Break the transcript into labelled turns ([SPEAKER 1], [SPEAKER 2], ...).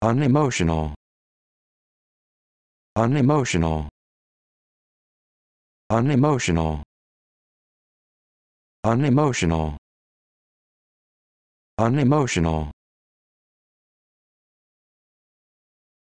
[SPEAKER 1] unemotional unemotional unemotional unemotional unemotional